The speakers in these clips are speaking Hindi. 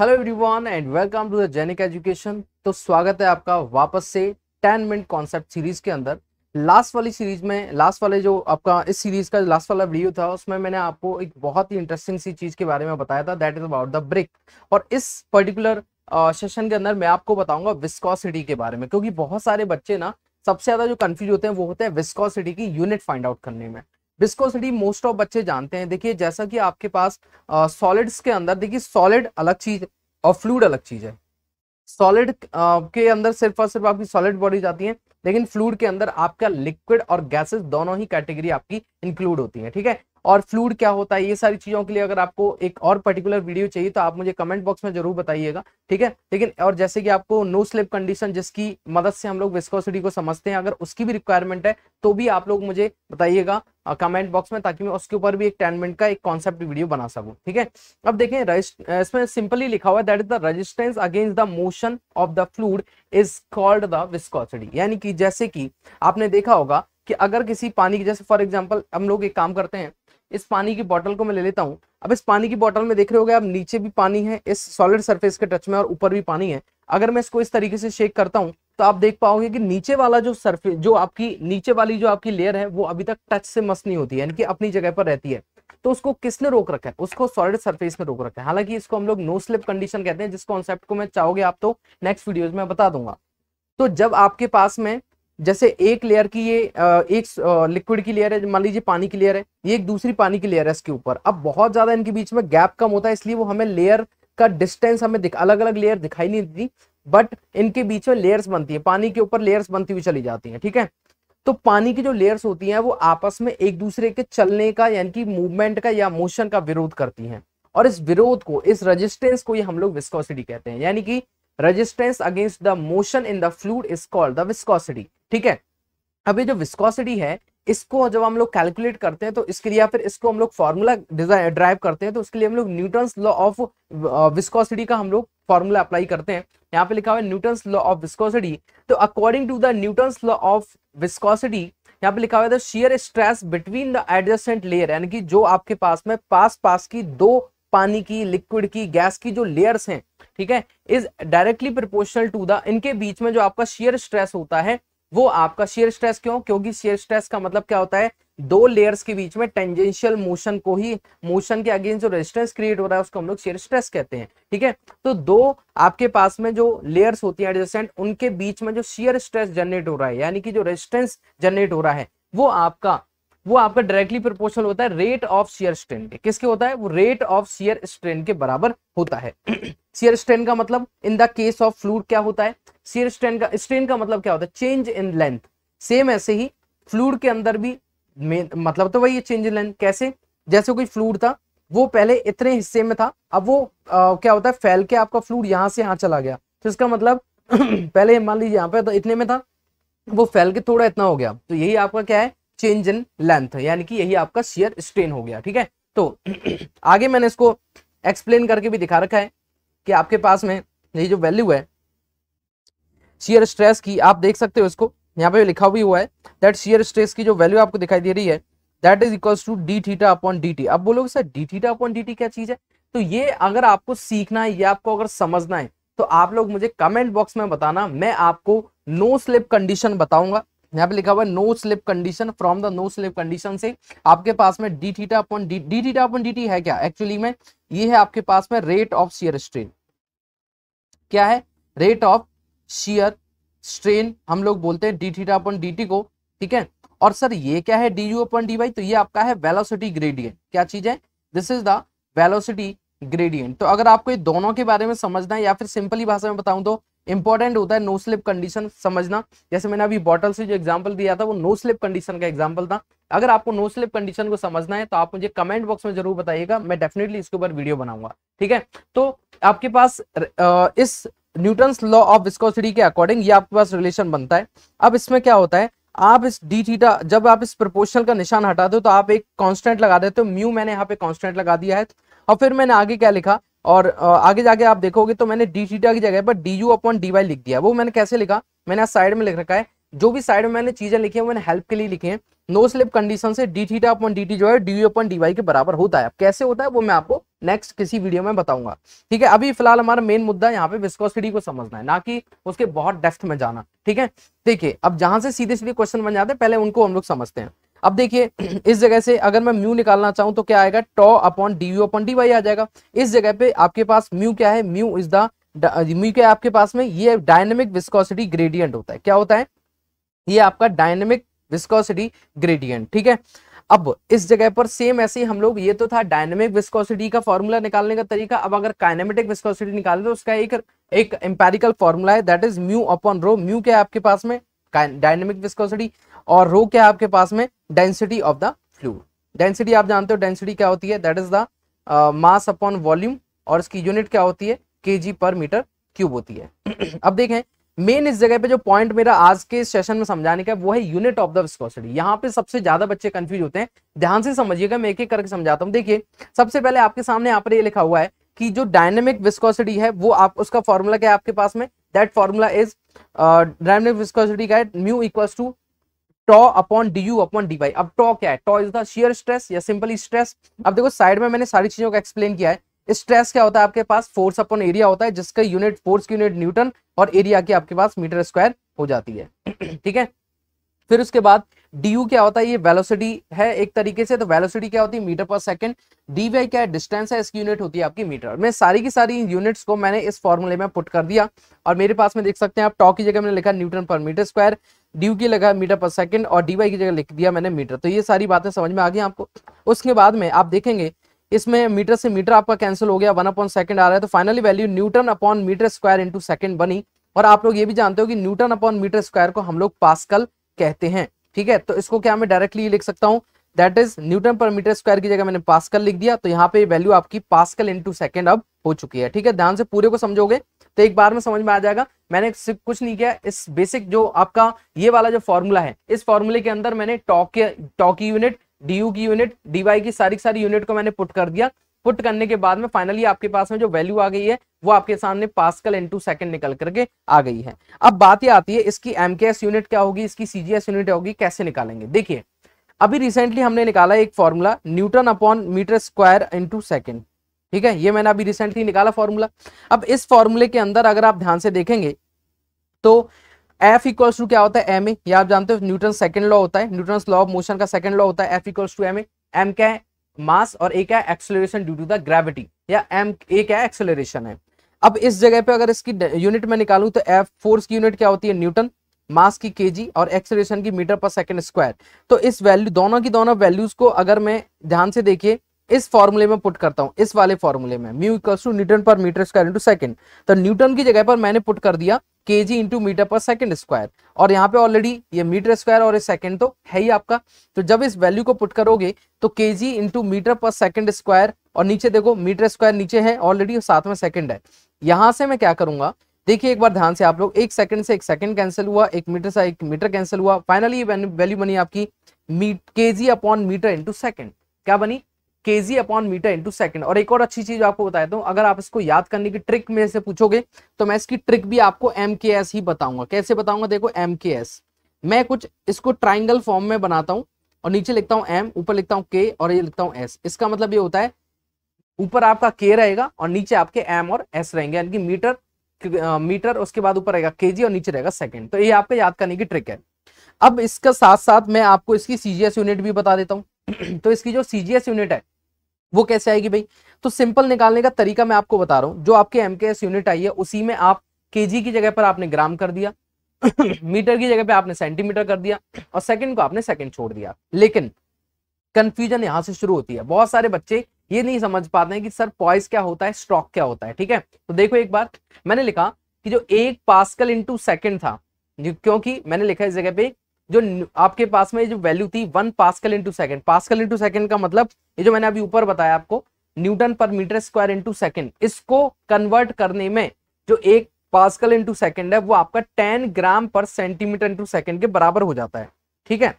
hello everyone and welcome to the Genic education तो स्वागत है आपका वापस से 10 मिनट कॉन्सेप्ट सीरीज के अंदर लास्ट वाली सीरीज में लास्ट वाले जो आपका इस सीरीज का लास्ट वाला वीडियो था उसमें मैंने आपको एक बहुत ही इंटरेस्टिंग सी चीज के बारे में बताया था that is about the brick और इस पर्टिकुलर सेशन के अंदर मैं आपको बताऊंगा विस्कॉसिटी के बारे में क्योंकि बहुत सारे बच्चे ना सबसे ज्यादा जो कंफ्यूज होते हैं वो होते हैं विस्कॉसिटी की यूनिट फाइंड आउट करने में विस्कोसिटी मोस्ट ऑफ बच्चे जानते हैं देखिए जैसा कि आपके पास सॉलिड्स के अंदर देखिए सॉलिड अलग चीज और फ्लूड अलग चीज है सॉलिड के अंदर सिर्फ और सिर्फ आपकी सॉलिड बॉडी जाती है लेकिन फ्लूड के अंदर आपका लिक्विड और गैसेस दोनों ही कैटेगरी आपकी इंक्लूड होती है ठीक है और फ्लूड क्या होता है ये सारी चीज़ों के लिए अगर आपको एक और पर्टिकुलर वीडियो चाहिए तो आप मुझे कमेंट बॉक्स में जरूर बताइएगा ठीक है लेकिन और जैसे कि आपको नो स्लिप कंडीशन जिसकी मदद से हम लोग विस्कोसिटी को समझते हैं अगर उसकी भी रिक्वायरमेंट है तो भी आप लोग मुझे बताइएगा कमेंट बॉक्स में ताकि मैं उसके ऊपर भी एक टेन मिनट का एक कॉन्सेप्ट वीडियो बना सकूं ठीक है अब देखें इसमें सिंपली लिखा हुआ है that is the resistance against the motion of the fluid is called the viscosity यानी कि जैसे कि आपने देखा होगा कि अगर किसी पानी की जैसे फॉर एग्जाम्पल हम लोग एक काम करते हैं इस पानी की बॉटल को मैं ले लेता हूँ अब इस पानी की बॉटल में देख रहे हो गए अब नीचे भी पानी है इस सॉलिड सरफेस के टच में और ऊपर भी पानी है अगर मैं इसको इस तरीके से शेक करता हूँ तो आप देख पाओगे कि नीचे वाला जो सरफेस जो आपकी नीचे वाली जो आपकी लेयर है वो अभी तक टच से मस नहीं होती है यानी कि अपनी जगह पर रहती है तो उसको किसने रोक रखा है उसको सॉलिड सरफेस में रोक रखा है हालांकि इसको हम लोग नो स्लिप कंडीशन कहते हैं जिस कॉन्सेप्ट को मैं चाहोगे आप तो नेक्स्ट वीडियोज में बता दूंगा तो जब आपके पास में जैसे एक लेयर की ये एक लिक्विड की लेयर है मान लीजिए पानी की लेयर है ये एक दूसरी पानी की लेयर है इसके ऊपर अब बहुत ज्यादा इनके बीच में गैप कम होता है इसलिए वो हमें लेयर का डिस्टेंस हमें दिख, अलग अलग लेयर दिखाई नहीं देती बट इनके बीच में लेयर्स बनती है पानी के ऊपर लेयर्स बनती हुई चली जाती है ठीक है तो पानी की जो लेयर्स होती है वो आपस में एक दूसरे के चलने का यानी कि मूवमेंट का या मोशन का विरोध करती है और इस विरोध को इस रजिस्टेंस को ये हम लोग विस्कोसिटी कहते हैं यानी कि resistance against the motion in the fluid is called the viscosity ठीक है अब ये जो विस्कोसिटी है इसको जब हम लोग कैलकुलेट करते हैं तो इसके लिए फिर इसको हम लोग फॉर्मूला ड्राइव करते हैं तो उसके लिए हम लोग न्यूटन्स लॉ ऑफ विस्कोसिटी का हम लोग फॉर्मूला अप्लाई करते हैं यहाँ पे लिखा हुआ है न्यूटन्स लॉ ऑफ विस्कोसिटी तो according to the Newton's law of viscosity यहाँ पे लिखा हुआ है shear stress between the adjacent layer यानी कि जो आपके पास में पास पास की दो पानी की लिक्विड की गैस की जो लेयर्स हैं ठीक है is directly proportional to the इनके बीच में जो आपका शेयर स्ट्रेस होता है वो आपका शेयर स्ट्रेस क्यों क्योंकि शेयर स्ट्रेस का मतलब क्या होता है दो लेयर्स के बीच में टेंजेंशियल मोशन को ही मोशन के अगेंस्ट जो रेजिस्टेंस क्रिएट हो रहा है उसको हम लोग शेयर स्ट्रेस कहते हैं ठीक है तो दो आपके पास में जो लेयर्स होती हैं एडजेसेंट उनके बीच में जो शेयर स्ट्रेस जनरेट हो रहा है यानी कि जो रेजिस्टेंस जनरेट हो रहा है वो आपका वो आपका डायरेक्टली प्रोपोर्शनल होता है रेट ऑफ शेयर स्ट्रेन के किसके होता है वो रेट ऑफ शेयर स्ट्रेन के बराबर होता है शेयर स्ट्रेन का मतलब in the case of fluid क्या होता है शेयर स्ट्रेन का स्ट्रेन का मतलब क्या होता है चेंज इन लेंथ सेम ऐसे ही फ्लूड के अंदर भी मतलब तो वही है चेंज इन लेंथ कैसे जैसे कोई फ्लूड था वो पहले इतने हिस्से में था अब वो आ, क्या होता है फैल के आपका फ्लूड यहाँ से यहाँ चला गया तो इसका मतलब पहले मान लीजिए यहाँ पे तो इतने में था वो फैल के थोड़ा इतना हो गया तो यही आपका क्या है चेंज इन लेंथ यानी कि यही आपका शेयर स्ट्रेन हो गया ठीक है तो आगे मैंने इसको एक्सप्लेन करके भी दिखा रखा है कि आपके पास में ये जो वैल्यू है शेयर स्ट्रेस की आप देख सकते हो इसको यहाँ पे लिखा भी हुआ है दैट शेयर स्ट्रेस की जो वैल्यू आपको दिखाई दे रही है that is equals to d theta upon d t अब बोलोगे sir d theta upon d t क्या चीज है तो ये अगर आपको सीखना है या आपको अगर समझना है तो आप लोग मुझे कमेंट बॉक्स में बताना मैं आपको नो स्लिप कंडीशन बताऊंगा यहाँ पे लिखा हुआ है no slip condition from the no slip condition से आपके पास में d theta upon d d theta upon d t है क्या एक्चुअली में ये है आपके पास में रेट ऑफ शियर स्ट्रेन क्या है रेट ऑफ शियर स्ट्रेन हम लोग बोलते हैं d theta upon d t को ठीक है और सर ये क्या है d u upon d y तो ये आपका है वेलोसिटी ग्रेडियंट क्या चीज है this is the velocity gradient तो अगर आपको ये दोनों के बारे में समझना है या फिर सिंपली भाषा में बताऊं तो इंपॉर्टेंट होता है नो स्लिप कंडीशन समझना जैसे मैंने अभी बॉटल से जो एग्जाम्पल दिया था वो नो स्लिप कंडीशन का एग्जाम्पल था अगर आपको नो स्लिप कंडीशन को समझना है तो आप मुझे कमेंट बॉक्स में जरूर बताइएगा मैं डेफिनेटली इसके ऊपर वीडियो बनाऊंगा ठीक है तो आपके पास इस न्यूटन लॉ ऑफ विस्कोसिटी के अकॉर्डिंग ये आपके पास रिलेशन बनता है अब इसमें क्या होता है आप इस डी थीटा जब आप इस प्रोपोर्शनल का निशान हटाते हो तो आप एक कांस्टेंट लगा देते हो म्यू मैंने यहाँ पे कांस्टेंट लगा दिया है और फिर मैंने आगे क्या लिखा और आगे जाके आप देखोगे तो मैंने डी थीटा की जगह पर d u upon d y लिख दिया वो मैंने कैसे लिखा मैंने साइड में लिख रखा है जो भी साइड में मैंने चीजें लिखी है वो मैंने हेल्प के लिए लिखी है नो स्लिप कंडीशन से d theta upon d t जो है d u upon d y के बराबर होता है कैसे होता है वो मैं आपको नेक्स्ट किसी वीडियो में बताऊंगा ठीक है अभी फिलहाल हमारा मेन मुद्दा यहाँ पे विस्कोसिटी को समझना है ना कि उसके बहुत डेस्ट में जाना ठीक है देखिए अब जहां से सीधे सीधे क्वेश्चन बन जाते हैं पहले उनको हम लोग समझते हैं अब देखिए इस जगह से अगर मैं म्यू निकालना चाहूं तो क्या आएगा tau upon d u upon d y आ जाएगा इस जगह पे आपके पास म्यू क्या है म्यू इज द म्यू क्या आपके पास में ये डायनेमिक विस्कोसिटी ग्रेडियंट होता है क्या होता है ये आपका डायनेमिक विस्कोसिटी ग्रेडियंट ठीक है अब इस जगह पर सेम ऐसे ही हम लोग ये तो था डायनेमिक विस्कोसिटी का फॉर्मूला निकालने का तरीका अब अगर काइनेमेटिक विस्कोसिटी निकालें तो उसका एक एक एम्पेरिकल फॉर्मूला है that is mu upon rho mu क्या है आपके पास में डायनेमिक विस्कोसिटी और रो क्या है आपके पास में density of the fluid density आप जानते हो डेंसिटी क्या होती है that is the mass upon volume और इसकी यूनिट क्या होती है के पर मीटर क्यूब होती है अब देखें मेन इस जगह पे जो पॉइंट मेरा आज के सेशन में समझाने का वो है यूनिट ऑफ द विस्कोसिटी यहाँ पे सबसे ज्यादा बच्चे कंफ्यूज होते हैं ध्यान से समझिएगा मैं एक एक करके समझाता हूँ देखिए सबसे पहले आपके सामने यहाँ पर ये लिखा हुआ है कि जो डायनेमिक विस्कोसिटी है वो आप उसका फॉर्मूला क्या है आपके पास में that formula is dynamic viscosity का mu equals to tau upon d u upon d y अब टॉ क्या है tau is the shear stress या सिंपली स्ट्रेस अब देखो साइड में मैंने सारी चीजों का एक्सप्लेन किया है स्ट्रेस क्या होता है आपके पास फोर्स अपॉन एरिया होता है जिसका यूनिट फोर्स की यूनिट न्यूटन और एरिया की आपके पास मीटर स्क्वायर हो जाती है ठीक है फिर उसके बाद डी यू क्या होता है ये वेलोसिटी है एक तरीके से तो वेलोसिटी क्या होती है metre per second D Y क्या है डिस्टेंस है इसकी यूनिट होती है आपकी मीटर मैं सारी की सारी यूनिट्स को मैंने इस फॉर्मूले में पुट कर दिया और मेरे पास में देख सकते हैं आप टॉ की जगह मैंने लिखा Newton per metre square D की लगा मीटर पर सेकंड और डी की जगह लिख दिया मैंने मीटर तो ये सारी बातें समझ में आ गई आपको उसके बाद में आप देखेंगे इसमें मीटर से मीटर आपका कैंसिल हो गया वन अपॉन सेकंड आ रहा है तो finally value newton upon metre square into second बनी और आप लोग ये भी जानते हो कि न्यूटन अपॉन मीटर स्क्वायर को हम लोग पास्कल कहते हैं ठीक है तो इसको क्या मैं डायरेक्टली लिख सकता हूँ that is newton per metre square की जगह मैंने पास्कल लिख दिया तो यहाँ पे वैल्यू आपकी पास्कल इंटू सेकेंड अब हो चुकी है ठीक है ध्यान से पूरे को समझोगे तो एक बार में समझ में आ जाएगा मैंने कुछ नहीं किया इस बेसिक जो आपका ये वाला जो फॉर्मूला है इस फॉर्मूले के अंदर मैंने टॉक टॉक की यूनिट डी की यूनिट डीवाई की सारी सारी यूनिट को मैंने पुट कर दिया पुट करने के बाद में फाइनली आपके पास में जो वैल्यू आ गई है वो आपके सामने पास्कल इंटू सेकंड निकल करके आ गई है अब बात ये आती है इसकी एमकेएस यूनिट क्या होगी इसकी सीजीएस यूनिट होगी कैसे निकालेंगे देखिए अभी रिसेंटली हमने निकाला एक formula newton upon metre square into second ठीक है ये मैंने अभी रिसेंटली निकाला फॉर्मूला अब इस फॉर्मूले के अंदर अगर आप ध्यान से देखेंगे तो एफ इक्वल्स टू क्या होता है एम ए आप जानते हो न्यूटन सेकंड लॉ होता है न्यूटन लॉ ऑफ मोशन का सेकंड लॉ होता है F equals to m a m क्या है मास और एक है acceleration due to the gravity या एम एक है एक्सेलरेशन है अब इस जगह पे अगर इसकी यूनिट में निकालू तो एफ फोर्स की यूनिट क्या होती है न्यूटन मास की केजी और एक्सेलरेशन की मीटर पर सेकंड स्क्वायर तो इस वैल्यू दोनों की दोनों वैल्यूज को अगर मैं ध्यान से देखिए इस फॉर्मूले में पुट करता हूं इस वाले फॉर्मूले में mu equals to newton per metre square into second तो न्यूटन की जगह पर मैंने पुट कर दिया k g into metre per second square और यहाँ पे ऑलरेडी ये मीटर स्क्वायर और ये सेकेंड तो है ही आपका तो जब इस वैल्यू को पुट करोगे तो k g into metre per second square और नीचे देखो मीटर स्क्वायर नीचे है ऑलरेडी साथ में सेकंड है यहां से मैं क्या करूंगा देखिए एक बार ध्यान से आप लोग एक सेकंड से एक सेकंड कैंसिल हुआ एक मीटर से एक मीटर कैंसिल हुआ फाइनली वैल्यू बनी आपकी मीट k g upon metre into second क्या बनी k g upon metre into second और एक और अच्छी चीज आपको बता देता हूँ तो अगर आप इसको याद करने की ट्रिक मेरे से पूछोगे तो मैं इसकी ट्रिक भी आपको एम के एस ही बताऊंगा कैसे बताऊंगा देखो एम के एस मैं कुछ इसको ट्राइंगल फॉर्म में बनाता हूँ और नीचे लिखता हूँ एम ऊपर लिखता हूँ के और ये लिखता हूँ एस इसका मतलब ये होता है ऊपर आपका के रहेगा और नीचे आपके एम और एस रहेंगे यानी कि मीटर मीटर uh, उसके बाद ऊपर रहेगा केजी और नीचे रहेगा सेकंड तो ये आपका याद करने की ट्रिक है अब इसका साथ साथ मैं आपको इसकी सीजीएस यूनिट भी बता देता हूँ तो इसकी जो सीजीएस यूनिट है वो कैसे आएगी भाई तो सिंपल निकालने का तरीका मैं आपको बता रहा हूँ जो आपके एम यूनिट आई है उसी में आप के की जगह पर आपने ग्राम कर दिया मीटर की जगह पर आपने सेंटीमीटर कर दिया और सेकेंड को आपने सेकेंड छोड़ दिया लेकिन कंफ्यूजन यहां से शुरू होती है बहुत सारे बच्चे ये नहीं समझ पाते हैं कि सर पॉइस क्या होता है स्ट्रोक क्या होता है ठीक है तो देखो एक बार मैंने लिखा कि जो एक पास्कल इंटू सेकेंड था क्योंकि मैंने लिखा इस जगह पे जो आपके पास में जो वैल्यू थी one pascal into second pascal into second का मतलब ये जो मैंने अभी ऊपर बताया आपको newton per metre square into second इसको कन्वर्ट करने में जो एक पासकल इंटू सेकेंड है वो आपका ten gram per centimetre into second के बराबर हो जाता है ठीक है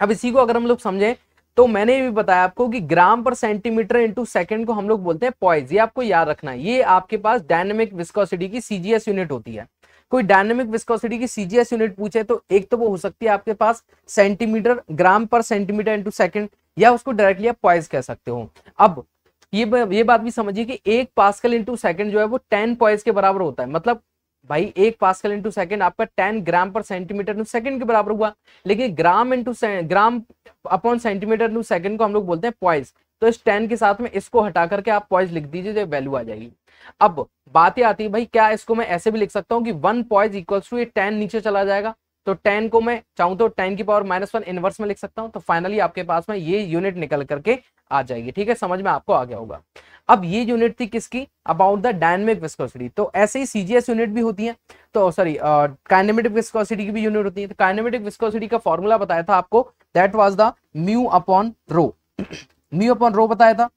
अब इसी को अगर हम लोग समझें तो मैंने ये भी बताया आपको कि ग्राम पर सेंटीमीटर इंटू सेकेंड को हम लोग बोलते हैं पॉइज ये आपको याद रखना है ये आपके पास डायनेमिक विस्कोसिटी की सीजीएस यूनिट होती है कोई डायनेमिक विस्कोसिटी की सीजीएस यूनिट पूछे तो एक तो वो हो सकती है आपके पास centimetre gram per centimetre into second या उसको डायरेक्टली आप पॉइस कह सकते हो अब ये ये बात भी समझिए कि एक पास्कल इंटू सेकेंड जो है वो टेन पॉइस के बराबर होता है मतलब भाई एक पास्कल इंटू सेकेंड आपका ten gram per centimetre into second के बराबर हुआ लेकिन gram into gram upon centimetre into second को हम लोग बोलते हैं पॉइस तो इस टेन के साथ में इसको हटा करके आप पॉइस लिख दीजिए जो तो वैल्यू आ जाएगी अब बात यह आती है भाई क्या इसको मैं ऐसे भी लिख सकता हूँ कि वन पॉइज इक्वल टू ये टेन नीचे चला जाएगा तो टेन को मैं चाहूं तो टेन की पावर माइनस वन इनवर्स में लिख सकता हूं तो फाइनली आपके पास में ये यूनिट निकल करके आ जाएगी ठीक है समझ में आपको आ गया होगा अब ये यूनिट थी किसकी अबाउट द डायनेमिक विस्कोसिटी तो ऐसे ही सीजीएस यूनिट भी होती है तो सॉरी काइनेमेटिक विस्कोसिटी की भी यूनिट होती है तो काइनेमेटिक विस्कोसिटी का फॉर्मूला बताया था आपको that was the mu upon rho mu upon rho बताया था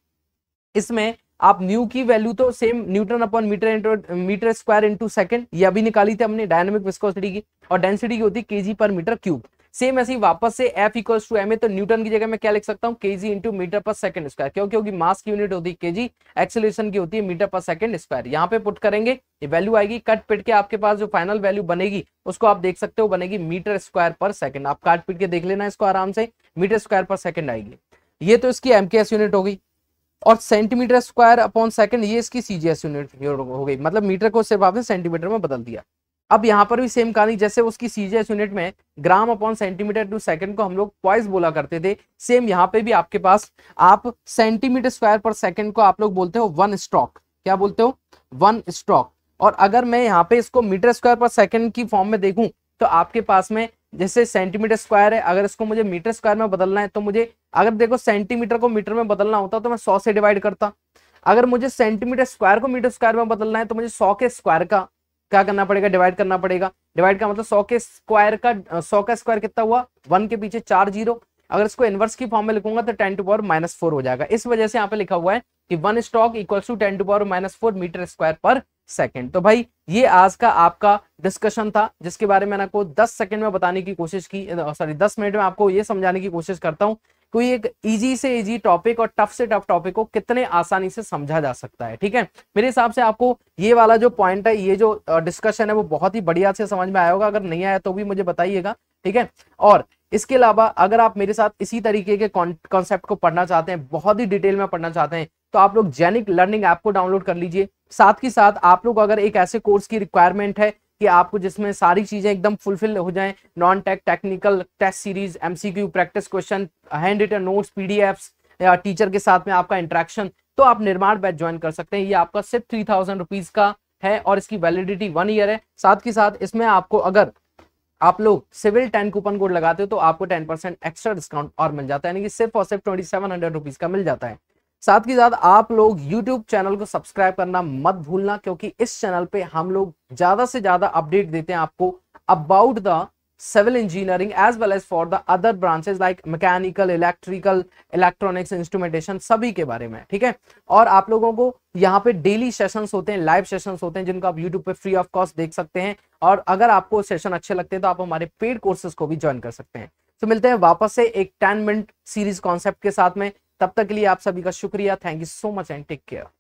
इसमें आप न्यू की वैल्यू तो same newton upon metre into metre square into second ये अभी निकाली थी हमने डायनामिक विस्कोसिटी की और डेंसिटी की होती है के पर मीटर क्यूब सेम ऐसे ही वापस से F equals to m a तो न्यूटन की जगह मैं क्या लिख सकता हूँ k g into metre per second square क्यों क्योंकि मास की यूनिट होती है के जी एक्सेलेशन की होती है मीटर पर सेकंड स्क्वायर यहाँ पे पुट करेंगे ये वैल्यू आएगी कट पिट के आपके पास जो फाइनल वैल्यू बनेगी उसको आप देख सकते हो बनेगी मीटर स्क्वायर पर सेकंड आप काट पिट के देख लेना इसको आराम से मीटर स्क्वायर पर सेकंड आएगी ये तो इसकी एमकेएस यूनिट होगी और सेंटीमीटर स्क्वायर अपॉन सेकंड ये इसकी सीजीएस यूनिट हो गई मतलब मीटर को सिर्फ आपने सेंटीमीटर में बदल दिया अब यहाँ पर भी सेम कहानी जैसे उसकी सीजीएस यूनिट में gram upon centimetre to second को हम लोग क्वाइस बोला करते थे सेम यहाँ पे भी आपके पास आप सेंटीमीटर स्क्वायर पर सेकंड को आप लोग बोलते हो वन स्टॉक क्या बोलते हो वन स्टॉक और अगर मैं यहाँ पे इसको मीटर स्क्वायर पर सेकंड की फॉर्म में देखूं तो आपके पास में जैसे सेंटीमीटर स्क्वायर है अगर इसको मुझे मीटर स्क्वायर में बदलना है तो मुझे अगर देखो सेंटीमीटर को मीटर में बदलना होता तो मैं सौ से डिवाइड करता अगर मुझे सेंटीमीटर स्क्वायर को मीटर स्क्वायर में बदलना है तो मुझे सौ के स्क्वायर का क्या करना पड़ेगा डिवाइड करना पड़ेगा डिवाइड का मतलब सौ के स्क्वायर का सौ का स्क्वायर कितना हुआ वन के पीछे चार जीरो अगर इसको इन्वर्स की फॉर्म में लिखूंगा तो ten to power minus four हो जाएगा इस वजह से यहाँ पे लिखा हुआ है कि one stoke equal to ten to power minus four metre square per second तो भाई ये आज का आपका डिस्कशन था जिसके बारे में मैंने आपको 10 सेकंड में बताने की कोशिश की सॉरी 10 मिनट में आपको ये समझाने की कोशिश करता हूँ कोई एक इजी से इजी टॉपिक और टफ से टफ टॉपिक को कितने आसानी से समझा जा सकता है ठीक है मेरे हिसाब से आपको ये वाला जो पॉइंट है ये जो डिस्कशन है वो बहुत ही बढ़िया से समझ में आया होगा अगर नहीं आया तो भी मुझे बताइएगा ठीक है और इसके अलावा अगर आप मेरे साथ इसी तरीके के कॉन्सेप्ट को पढ़ना चाहते हैं बहुत ही डिटेल में पढ़ना चाहते हैं तो आप लोग जेनिक लर्निंग ऐप को डाउनलोड कर लीजिए साथ ही साथ आप लोग अगर एक ऐसे कोर्स की रिक्वायरमेंट है कि आपको जिसमें सारी चीजें एकदम फुलफिल हो जाएं non tech technical test series MCQ practice question hand written notes PDFs या टीचर के साथ में आपका इंटरेक्शन तो आप निर्माण बैच ज्वाइन कर सकते हैं ये आपका सिर्फ थ्री थाउजेंड रुपीज का है और इसकी वैलिडिटी वन ईयर है साथ ही साथ इसमें आपको अगर आप लोग सिविल टेन कूपन कोड लगाते हो तो आपको टेन परसेंट एक्स्ट्रा डिस्काउंट और मिल जाता है यानी कि सिर्फ और सिर्फ ट्वेंटी सेवन हंड्रेड रुपीज का मिल जाता है साथ के साथ आप लोग YouTube चैनल को सब्सक्राइब करना मत भूलना क्योंकि इस चैनल पे हम लोग ज्यादा से ज्यादा अपडेट देते हैं आपको about the civil engineering as well as for the other branches like mechanical electrical electronics instrumentation सभी के बारे में ठीक है और आप लोगों को यहाँ पे डेली सेशन होते हैं लाइव सेशन होते हैं जिनको आप यूट्यूब पे फ्री ऑफ कॉस्ट देख सकते हैं और अगर आपको सेशन अच्छे लगते हैं तो आप हमारे पेड कोर्सेस को भी ज्वाइन कर सकते हैं तो मिलते हैं वापस से एक टेन मिनट सीरीज कॉन्सेप्ट के साथ में तब तक के लिए आप सभी का शुक्रिया thank you so much and take care